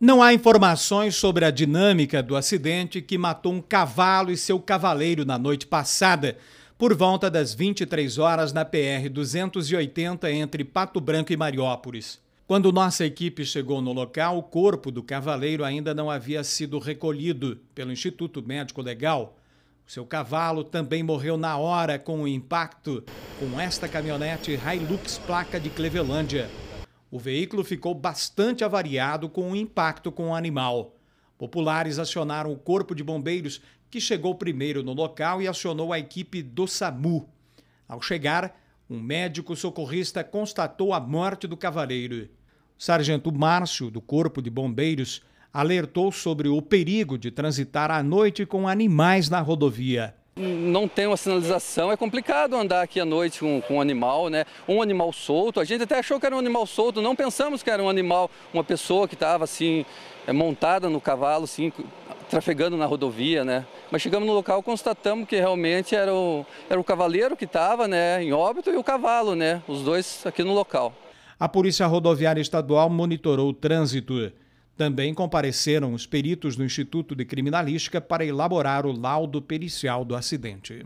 Não há informações sobre a dinâmica do acidente que matou um cavalo e seu cavaleiro na noite passada, por volta das 23 horas na PR 280 entre Pato Branco e Mariópolis. Quando nossa equipe chegou no local, o corpo do cavaleiro ainda não havia sido recolhido pelo Instituto Médico Legal. O seu cavalo também morreu na hora com o impacto com esta caminhonete Hilux placa de Clevelândia o veículo ficou bastante avariado com o impacto com o animal. Populares acionaram o Corpo de Bombeiros, que chegou primeiro no local e acionou a equipe do SAMU. Ao chegar, um médico socorrista constatou a morte do cavaleiro. O sargento Márcio, do Corpo de Bombeiros, alertou sobre o perigo de transitar à noite com animais na rodovia não tem uma sinalização. É complicado andar aqui à noite com, com um animal, né? Um animal solto. A gente até achou que era um animal solto, não pensamos que era um animal, uma pessoa que estava assim, eh, montada no cavalo, assim, trafegando na rodovia, né? Mas chegamos no local, constatamos que realmente era o, era o cavaleiro que estava, né, em óbito e o cavalo, né? Os dois aqui no local. A Polícia Rodoviária Estadual monitorou o trânsito. Também compareceram os peritos do Instituto de Criminalística para elaborar o laudo pericial do acidente.